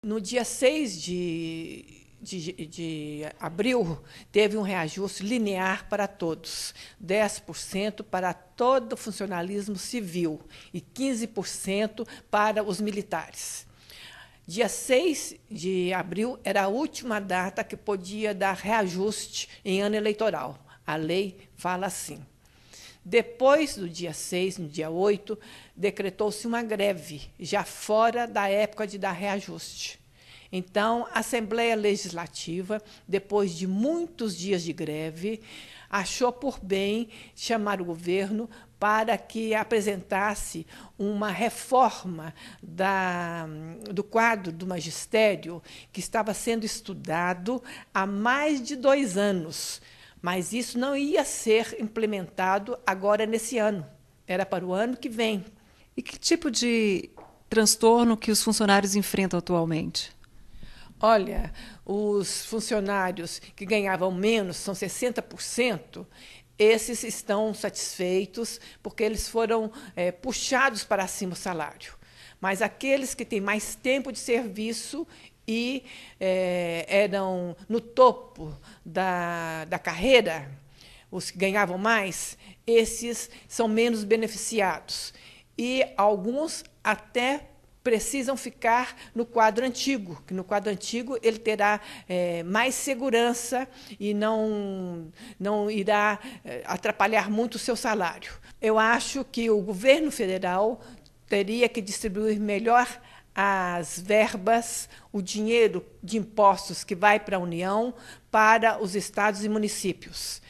No dia 6 de, de, de, abril, teve um reajuste linear para todos: 10% para todo o funcionalismo civil e 15% para os militares. Dia 6 de abril era a última data que podia dar reajuste em ano eleitoral. A lei fala assim. Depois do dia 6, no dia 8, decretou-se uma greve, já fora da época de dar reajuste. Então, a Assembleia Legislativa, depois de muitos dias de greve, achou por bem chamar o governo para que apresentasse uma reforma da, do quadro do magistério que estava sendo estudado há mais de dois anos mas isso não ia ser implementado agora nesse ano, era para o ano que vem. E que tipo de transtorno que os funcionários enfrentam atualmente? Olha, os funcionários que ganhavam menos, são 60%, esses estão satisfeitos porque eles foram é, puxados para cima o salário. Mas aqueles que têm mais tempo de serviço e é, eram no topo da, da carreira, os que ganhavam mais, esses são menos beneficiados. E alguns até precisam ficar no quadro antigo, que no quadro antigo ele terá é, mais segurança e não, não irá é, atrapalhar muito o seu salário. Eu acho que o governo federal teria que distribuir melhor as verbas, o dinheiro de impostos que vai para a União, para os estados e municípios.